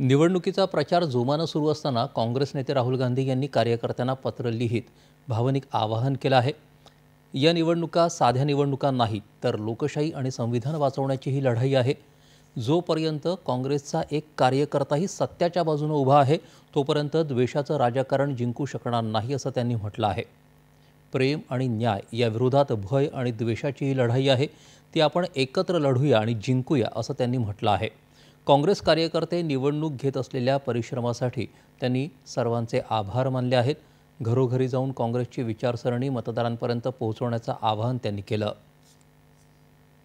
निवडणुकीचा प्रचार जोमानं सुरू असताना काँग्रेस नेते राहुल गांधी यांनी कार्यकर्त्यांना पत्र लिहित भावनिक आवाहन केलं आहे या निवडणुका साध्या निवडणुका नाहीत तर लोकशाही आणि संविधान वाचवण्याची ही लढाई आहे जोपर्यंत काँग्रेसचा एक कार्यकर्ताही सत्याच्या बाजूने उभा आहे तोपर्यंत द्वेषाचं राजकारण जिंकू शकणार नाही असं त्यांनी म्हटलं आहे प्रेम आणि न्याय या विरोधात भय आणि द्वेषाची ही लढाई आहे ती आपण एकत्र लढूया आणि जिंकूया असं त्यांनी म्हटलं आहे काँग्रेस कार्यकर्ते निवडणूक घेत असलेल्या परिश्रमासाठी त्यांनी सर्वांचे आभार मानले आहेत घरोघरी जाऊन काँग्रेसची विचारसरणी मतदारांपर्यंत पोहोचवण्याचं आवाहन त्यांनी केलं